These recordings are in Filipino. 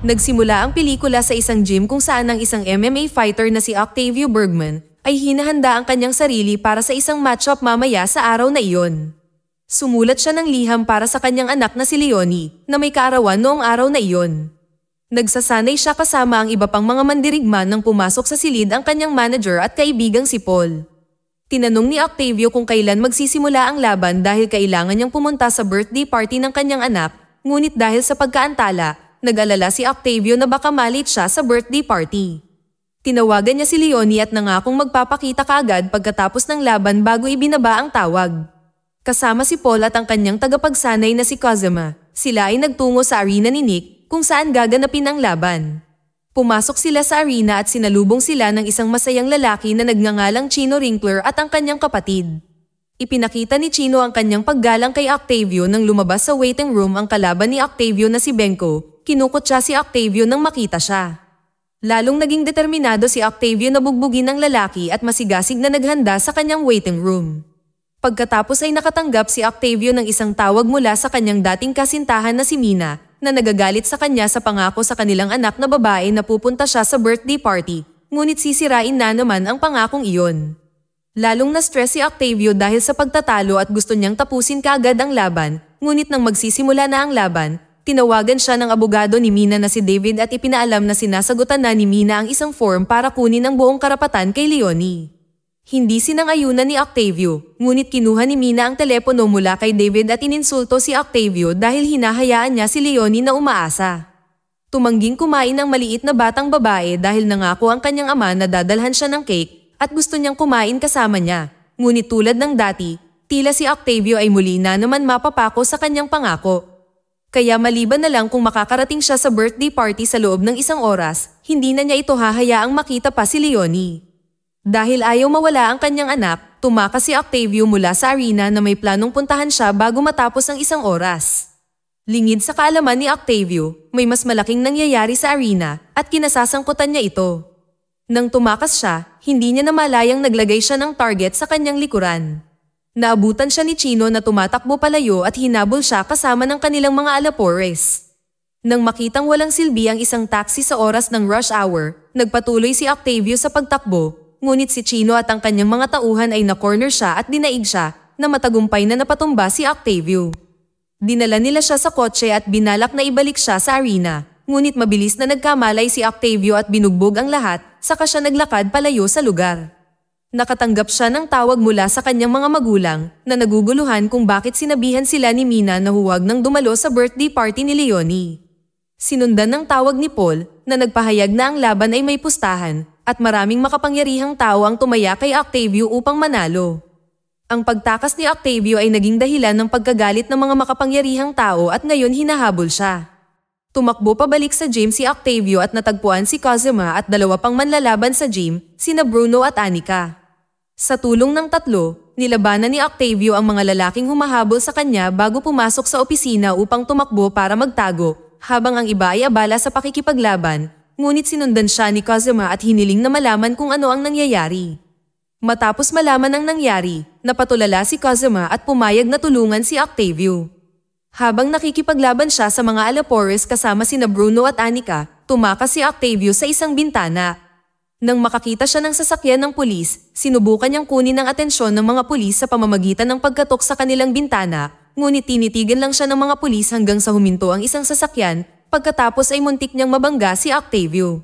Nagsimula ang pelikula sa isang gym kung saan ang isang MMA fighter na si Octavio Bergman ay hinahanda ang kanyang sarili para sa isang matchup mamaya sa araw na iyon. Sumulat siya ng liham para sa kanyang anak na si Leonie na may kaarawan noong araw na iyon. Nagsasanay siya kasama ang iba pang mga mandirigma nang pumasok sa silid ang kanyang manager at kaibigang si Paul. Tinanong ni Octavio kung kailan magsisimula ang laban dahil kailangan niyang pumunta sa birthday party ng kanyang anak, ngunit dahil sa pagkaantala, nag-alala si Octavio na baka malit siya sa birthday party. Tinawagan niya si Leonie at nangakong magpapakita kaagad pagkatapos ng laban bago ibinaba ang tawag. Kasama si Paul at ang kanyang tagapagsanay na si Cosima, sila ay nagtungo sa arena ni Nick kung saan gaganapin ang laban. Pumasok sila sa arena at sinalubong sila ng isang masayang lalaki na nagngangalang Chino Wrinkler at ang kanyang kapatid. Ipinakita ni Chino ang kanyang paggalang kay Octavio nang lumabas sa waiting room ang kalaban ni Octavio na si Benko. Kinukot siya si Octavio nang makita siya. Lalong naging determinado si Octavio na bugbugin ang lalaki at masigasig na naghanda sa kanyang waiting room. Pagkatapos ay nakatanggap si Octavio ng isang tawag mula sa kanyang dating kasintahan na si Mina na nagagalit sa kanya sa pangako sa kanilang anak na babae na pupunta siya sa birthday party, ngunit sisirain na naman ang pangakong iyon. Lalong na-stress si Octavio dahil sa pagtatalo at gusto niyang tapusin kaagad ang laban, ngunit nang magsisimula na ang laban, tinawagan siya ng abogado ni Mina na si David at ipinaalam na sinasagutan na ni Mina ang isang form para kunin ang buong karapatan kay Leonie. Hindi sinangayunan ni Octavio, ngunit kinuha ni Mina ang telepono mula kay David at ininsulto si Octavio dahil hinahayaan niya si Leonie na umaasa. Tumangging kumain ang maliit na batang babae dahil nangako ang kanyang ama na dadalhan siya ng cake at gusto niyang kumain kasama niya. Ngunit tulad ng dati, tila si Octavio ay muli na naman mapapako sa kanyang pangako. Kaya maliban na lang kung makakarating siya sa birthday party sa loob ng isang oras, hindi na niya ito hahayaang makita pa si Leonie. Dahil ayaw mawala ang kanyang anak, tumakas si Octavio mula sa arena na may planong puntahan siya bago matapos ang isang oras. Lingid sa kaalaman ni Octavio, may mas malaking nangyayari sa arena at kinasasangkutan niya ito. Nang tumakas siya, hindi niya namalayang naglagay siya ng target sa kanyang likuran. Naabutan siya ni Chino na tumatakbo palayo at hinabol siya kasama ng kanilang mga alapores. Nang makitang walang silbi ang isang taxi sa oras ng rush hour, nagpatuloy si Octavio sa pagtakbo, ngunit si Chino at ang kanyang mga tauhan ay na-corner siya at dinaig siya na matagumpay na napatumba si Octavio. Dinala nila siya sa kotse at binalak na ibalik siya sa arena ngunit mabilis na nagkamalay si Octavio at binugbog ang lahat, saka siya naglakad palayo sa lugar. Nakatanggap siya ng tawag mula sa kanyang mga magulang na naguguluhan kung bakit sinabihan sila ni Mina na huwag nang dumalo sa birthday party ni Leonie. Sinundan ng tawag ni Paul na nagpahayag na ang laban ay may pustahan at maraming makapangyarihang tao ang tumaya kay Octavio upang manalo. Ang pagtakas ni Octavio ay naging dahilan ng pagkagalit ng mga makapangyarihang tao at ngayon hinahabol siya. Tumakbo pabalik sa gym si Octavio at natagpuan si Cosima at dalawa pang manlalaban sa gym, sina Bruno at Anika. Sa tulong ng tatlo, nilabanan ni Octavio ang mga lalaking humahabol sa kanya bago pumasok sa opisina upang tumakbo para magtago, habang ang iba ay abala sa pakikipaglaban, ngunit sinundan siya ni Cosima at hiniling na malaman kung ano ang nangyayari. Matapos malaman ang nangyari, napatulala si Cosima at pumayag na tulungan si Octavio. Habang nakikipaglaban siya sa mga Alapores kasama sina Bruno at Anika, tumakas si Octavio sa isang bintana. Nang makakita siya ng sasakyan ng pulis, sinubukan niyang kunin ang atensyon ng mga pulis sa pamamagitan ng pagkatok sa kanilang bintana, ngunit tinitigan lang siya ng mga pulis hanggang sa huminto ang isang sasakyan, pagkatapos ay muntik niyang mabangga si Octavio.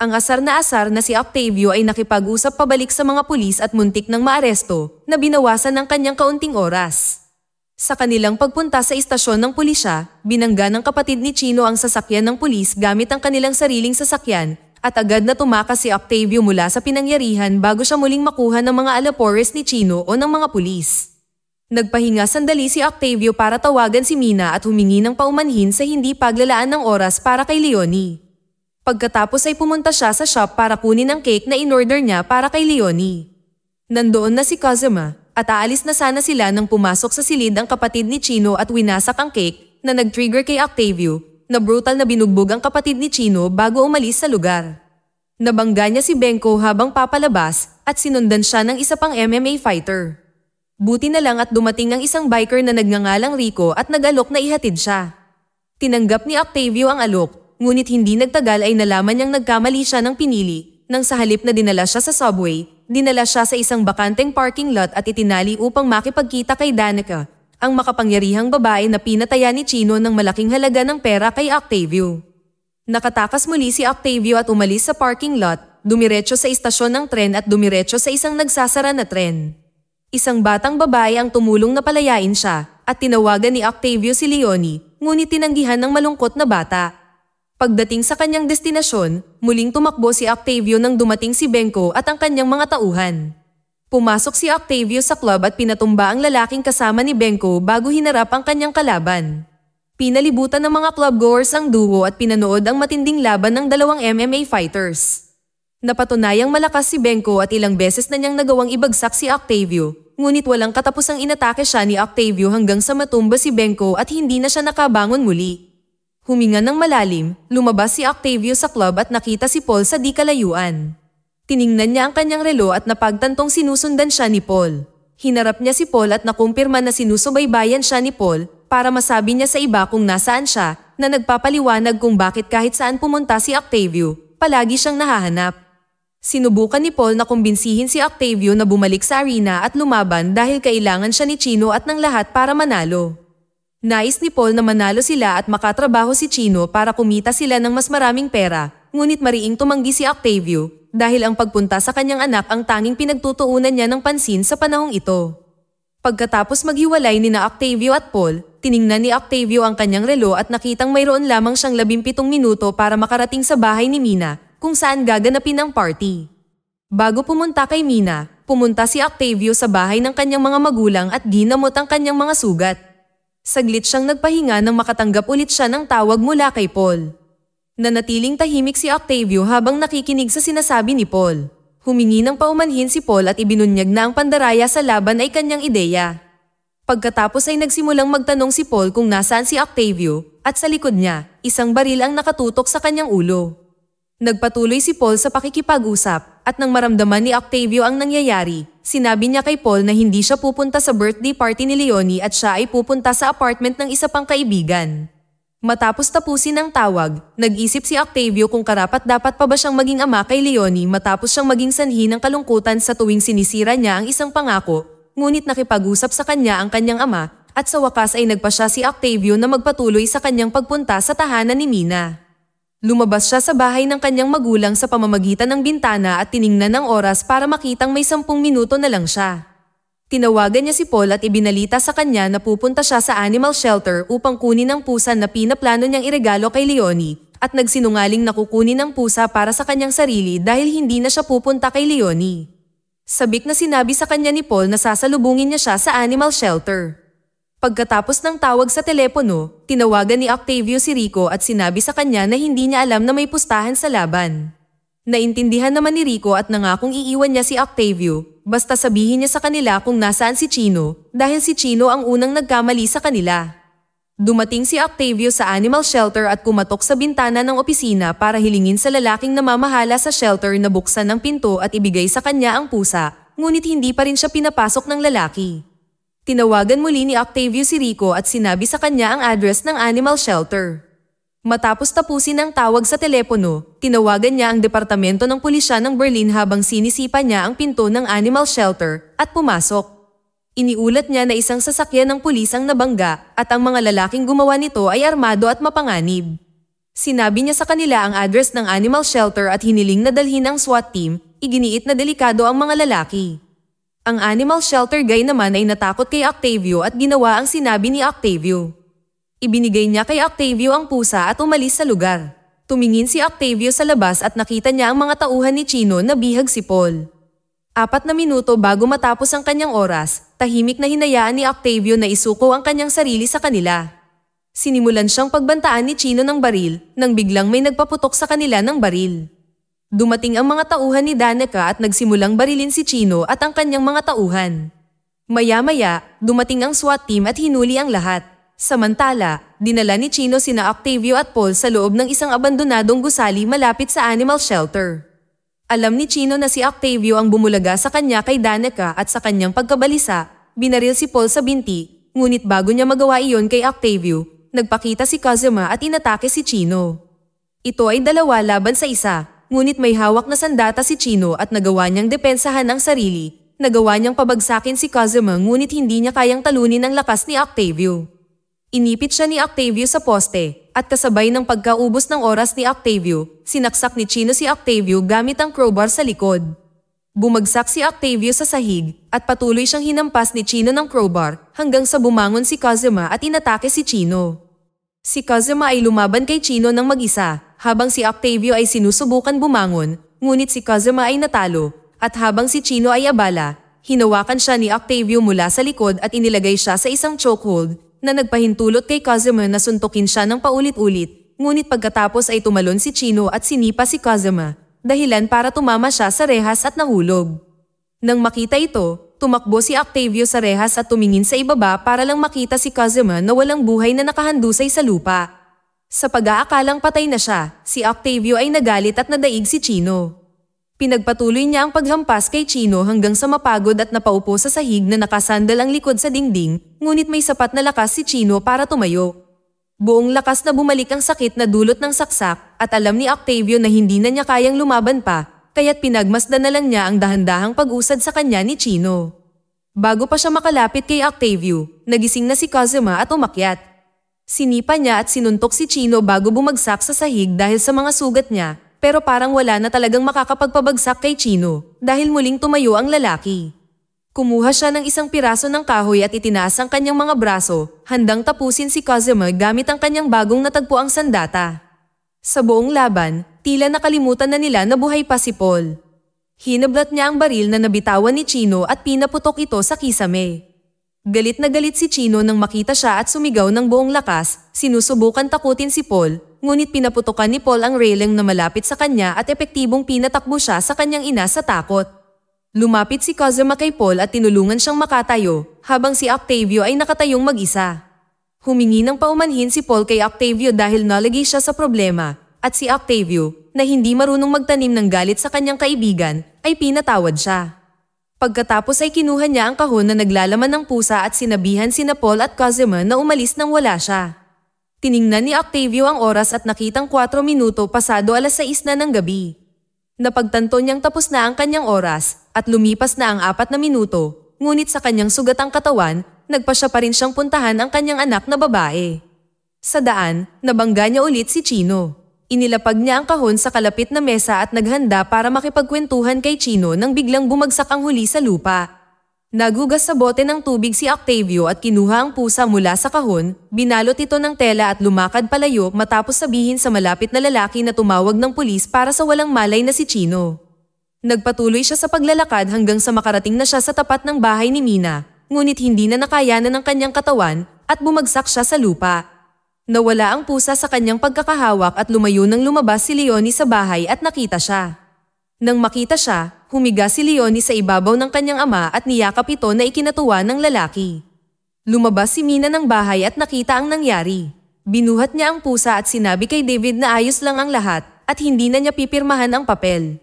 Ang asar na asar na si Octavio ay nakipag-usap pabalik sa mga pulis at muntik ng maaresto, na binawasan ng kanyang kaunting oras. Sa kanilang pagpunta sa istasyon ng pulisya, binangga ng kapatid ni Chino ang sasakyan ng pulis gamit ang kanilang sariling sasakyan at agad na tumakas si Octavio mula sa pinangyarihan bago siya muling makuha ng mga alapores ni Chino o ng mga pulis. Nagpahinga sandali si Octavio para tawagan si Mina at humingi ng paumanhin sa hindi paglalaan ng oras para kay Leonie. Pagkatapos ay pumunta siya sa shop para kunin ang cake na inorder niya para kay Leonie. Nandoon na si Kazuma, at aalis na sana sila nang pumasok sa silid ang kapatid ni Chino at winasak ang cake na nag-trigger kay Octavio na brutal na binugbog ang kapatid ni Chino bago umalis sa lugar. Nabangga niya si Benko habang papalabas at sinundan siya ng isa pang MMA fighter. Buti na lang at dumating ang isang biker na nagngangalang Rico at nag-alok na ihatid siya. Tinanggap ni Octavio ang alok, ngunit hindi nagtagal ay nalaman niyang nagkamali siya ng pinili nang sa halip na dinala siya sa subway, dinala siya sa isang bakanteng parking lot at itinali upang makipagkita kay Danica, ang makapangyarihang babae na pinataya ni Chino ng malaking halaga ng pera kay Octavio. Nakatakas muli si Octavio at umalis sa parking lot, dumiretso sa istasyon ng tren at dumiretso sa isang nagsasara na tren. Isang batang babae ang tumulong na palayain siya at tinawagan ni Octavio si Leonie, ngunit tinanggihan ng malungkot na bata. Pagdating sa kanyang destinasyon, muling tumakbo si Octavio nang dumating si Benko at ang kanyang mga tauhan. Pumasok si Octavio sa club at pinatumba ang lalaking kasama ni Benko bago hinarap ang kanyang kalaban. Pinalibutan ng mga clubgoers ang duo at pinanood ang matinding laban ng dalawang MMA fighters. Napatunayang malakas si Benko at ilang beses na niyang nagawang ibagsak si Octavio, ngunit walang katapusang inatake siya ni Octavio hanggang sa matumba si Benko at hindi na siya nakabangon muli. Huminga ng malalim, lumabas si Octavio sa club at nakita si Paul sa di kalayuan. Tiningnan niya ang kanyang relo at napagtantong sinusundan siya ni Paul. Hinarap niya si Paul at nakumpirma na sinusubaybayan siya ni Paul para masabi niya sa iba kung nasaan siya na nagpapaliwanag kung bakit kahit saan pumunta si Octavio, palagi siyang nahahanap. Sinubukan ni Paul na kumbinsihin si Octavio na bumalik sa arena at lumaban dahil kailangan siya ni Chino at ng lahat para manalo. Nais ni Paul na manalo sila at makatrabaho si Chino para kumita sila ng mas maraming pera, ngunit mariing tumanggi si Octavio dahil ang pagpunta sa kanyang anak ang tanging pinagtutuunan niya ng pansin sa panahong ito. Pagkatapos maghiwalay ni na Octavio at Paul, tiningnan ni Octavio ang kanyang relo at nakitang mayroon lamang siyang labimpitong minuto para makarating sa bahay ni Mina, kung saan gaganapin ang party. Bago pumunta kay Mina, pumunta si Octavio sa bahay ng kanyang mga magulang at dinamot ang kanyang mga sugat saglit siyang nagpahinga nang makatanggap ulit siya ng tawag mula kay Paul. Nanatiling tahimik si Octavio habang nakikinig sa sinasabi ni Paul. Humingi ng paumanhin si Paul at ibinunyag na ang pandaraya sa laban ay kanyang ideya. Pagkatapos ay nagsimulang magtanong si Paul kung nasaan si Octavio, at sa likod niya, isang baril ang nakatutok sa kanyang ulo. Nagpatuloy si Paul sa pakikipag-usap, at nang maramdaman ni Octavio ang nangyayari, Sinabi niya kay Paul na hindi siya pupunta sa birthday party ni Leonie at siya ay pupunta sa apartment ng isa pang kaibigan. Matapos tapusin ang tawag, nag-isip si Octavio kung karapat dapat pa ba siyang maging ama kay Leonie matapos siyang maging sanhi ng kalungkutan sa tuwing sinisira niya ang isang pangako, ngunit nakipag-usap sa kanya ang kanyang ama at sa wakas ay nagpa siya si Octavio na magpatuloy sa kanyang pagpunta sa tahanan ni Mina. Lumabas siya sa bahay ng kanyang magulang sa pamamagitan ng bintana at tiningnan ang oras para makitang may sampung minuto na lang siya. Tinawagan niya si Paul at ibinalita sa kanya na pupunta siya sa animal shelter upang kunin ang pusa na pinaplano niyang iregalo kay Leonie at nagsinungaling na kukunin ang pusa para sa kanyang sarili dahil hindi na siya pupunta kay Leonie. Sabik na sinabi sa kanya ni Paul na sasalubungin niya siya sa animal shelter. Pagkatapos ng tawag sa telepono, tinawagan ni Octavio si Rico at sinabi sa kanya na hindi niya alam na may pustahan sa laban. Naintindihan naman ni Rico at nangakong iiwan niya si Octavio, basta sabihin niya sa kanila kung nasaan si Chino dahil si Chino ang unang nagkamali sa kanila. Dumating si Octavio sa animal shelter at kumatok sa bintana ng opisina para hilingin sa lalaking namamahala sa shelter na buksan ng pinto at ibigay sa kanya ang pusa, ngunit hindi pa rin siya pinapasok ng lalaki. Tinawagan muli ni Octavio si at sinabi sa kanya ang address ng animal shelter. Matapos tapusin ang tawag sa telepono, tinawagan niya ang departamento ng pulisya ng Berlin habang sinisipa niya ang pinto ng animal shelter at pumasok. Iniulat niya na isang sasakyan ng pulis ang nabangga at ang mga lalaking gumawa nito ay armado at mapanganib. Sinabi niya sa kanila ang address ng animal shelter at hiniling na dalhin ang SWAT team, iginiit na delikado ang mga lalaki. Ang animal shelter guy naman ay natakot kay Octavio at ginawa ang sinabi ni Octavio. Ibinigay niya kay Octavio ang pusa at umalis sa lugar. Tumingin si Octavio sa labas at nakita niya ang mga tauhan ni Chino na bihag si Paul. Apat na minuto bago matapos ang kanyang oras, tahimik na hinayaan ni Octavio na isuko ang kanyang sarili sa kanila. Sinimulan siyang pagbantaan ni Chino ng baril nang biglang may nagpaputok sa kanila ng baril. Dumating ang mga tauhan ni Danica at nagsimulang barilin si Chino at ang kanyang mga tauhan. Maya-maya, dumating ang SWAT team at hinuli ang lahat. Samantala, dinala ni Chino sina Octavio at Paul sa loob ng isang abandonadong gusali malapit sa animal shelter. Alam ni Chino na si Octavio ang bumulaga sa kanya kay Danica at sa kanyang pagkabalisa, binaril si Paul sa binti, ngunit bago niya magawa iyon kay Octavio, nagpakita si Kazuma at inatake si Chino. Ito ay dalawa laban sa isa, ngunit may hawak na sandata si Chino at nagawa niyang depensahan ang sarili. Nagawa niyang pabagsakin si Kazuma ngunit hindi niya kayang talunin ang lakas ni Octavio. Inipit siya ni Octavio sa poste at kasabay ng pagkaubos ng oras ni Octavio, sinaksak ni Chino si Octavio gamit ang crowbar sa likod. Bumagsak si Octavio sa sahig at patuloy siyang hinampas ni Chino ng crowbar hanggang sa bumangon si Kazuma at inatake si Chino. Si Kazuma ay lumaban kay Chino ng mag-isa, habang si Octavio ay sinusubukan bumangon, ngunit si Kazuma ay natalo, at habang si Chino ay abala, hinawakan siya ni Octavio mula sa likod at inilagay siya sa isang chokehold na nagpahintulot kay Kazuma na suntukin siya ng paulit-ulit, ngunit pagkatapos ay tumalon si Chino at sinipa si Kazuma, dahilan para tumama siya sa rehas at nahulog. Nang makita ito, tumakbo si Octavio sa rehas at tumingin sa ibaba para lang makita si Kazuma na walang buhay na nakahandusay sa lupa. Sa pag-aakalang patay na siya, si Octavio ay nagalit at nadaig si Chino. Pinagpatuloy niya ang paghampas kay Chino hanggang sa mapagod at napaupo sa sahig na nakasandal ang likod sa dingding, ngunit may sapat na lakas si Chino para tumayo. Buong lakas na bumalik ang sakit na dulot ng saksak at alam ni Octavio na hindi na niya kayang lumaban pa kaya't pinagmasdan na lang niya ang dahan-dahang pag-usad sa kanya ni Chino. Bago pa siya makalapit kay Octavio, nagising na si Kazuma at umakyat. Sinipa niya at sinuntok si Chino bago bumagsak sa sahig dahil sa mga sugat niya, pero parang wala na talagang makakapagpabagsak kay Chino dahil muling tumayo ang lalaki. Kumuha siya ng isang piraso ng kahoy at itinaas ang kanyang mga braso, handang tapusin si Kazuma gamit ang kanyang bagong natagpuang sandata. Sa buong laban, tila nakalimutan na nila na buhay pa si Paul. Hinablat niya ang baril na nabitawan ni Chino at pinaputok ito sa kisame. Galit na galit si Chino nang makita siya at sumigaw ng buong lakas, sinusubukan takutin si Paul, ngunit pinaputokan ni Paul ang railing na malapit sa kanya at epektibong pinatakbo siya sa kanyang ina sa takot. Lumapit si Kazuma kay Paul at tinulungan siyang makatayo, habang si Octavio ay nakatayong mag-isa. Humingi ng paumanhin si Paul kay Octavio dahil nalagi siya sa problema, at si Octavio, na hindi marunong magtanim ng galit sa kanyang kaibigan, ay pinatawad siya. Pagkatapos ay kinuha niya ang kahon na naglalaman ng pusa at sinabihan sina Paul at Cosima na umalis nang wala siya. Tiningnan ni Octavio ang oras at nakitang 4 minuto pasado alas 6 na ng gabi. Napagtanto niyang tapos na ang kanyang oras at lumipas na ang 4 na minuto, ngunit sa kanyang sugat ang katawan nagpasya pa rin siyang puntahan ang kanyang anak na babae. Sa daan, nabangga niya ulit si Chino. Inilapag niya ang kahon sa kalapit na mesa at naghanda para makipagkwentuhan kay Chino nang biglang bumagsak ang huli sa lupa. Nagugas sa bote ng tubig si Octavio at kinuha ang pusa mula sa kahon, binalot ito ng tela at lumakad palayo matapos sabihin sa malapit na lalaki na tumawag ng pulis para sa walang malay na si Chino. Nagpatuloy siya sa paglalakad hanggang sa makarating na siya sa tapat ng bahay ni Mina, ngunit hindi na nakayanan ng kanyang katawan at bumagsak siya sa lupa. Nawala ang pusa sa kanyang pagkakahawak at lumayo nang lumabas si Leonie sa bahay at nakita siya. Nang makita siya, humiga si Leonie sa ibabaw ng kanyang ama at niyakap ito na ikinatuwa ng lalaki. Lumabas si Mina ng bahay at nakita ang nangyari. Binuhat niya ang pusa at sinabi kay David na ayos lang ang lahat at hindi na niya pipirmahan ang papel.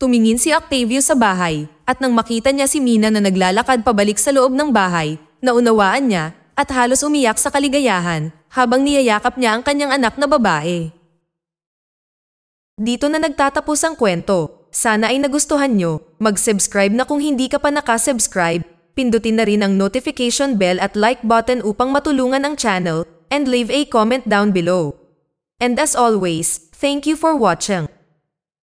Tumingin si Octavio sa bahay at nang makita niya si Mina na naglalakad pabalik sa loob ng bahay, naunawaan niya at halos umiyak sa kaligayahan habang niyayakap niya ang kanyang anak na babae. Dito na nagtatapos ang kwento. Sana ay nagustuhan nyo. Mag-subscribe na kung hindi ka pa nakasubscribe. Pindutin na rin ang notification bell at like button upang matulungan ang channel and leave a comment down below. And as always, thank you for watching.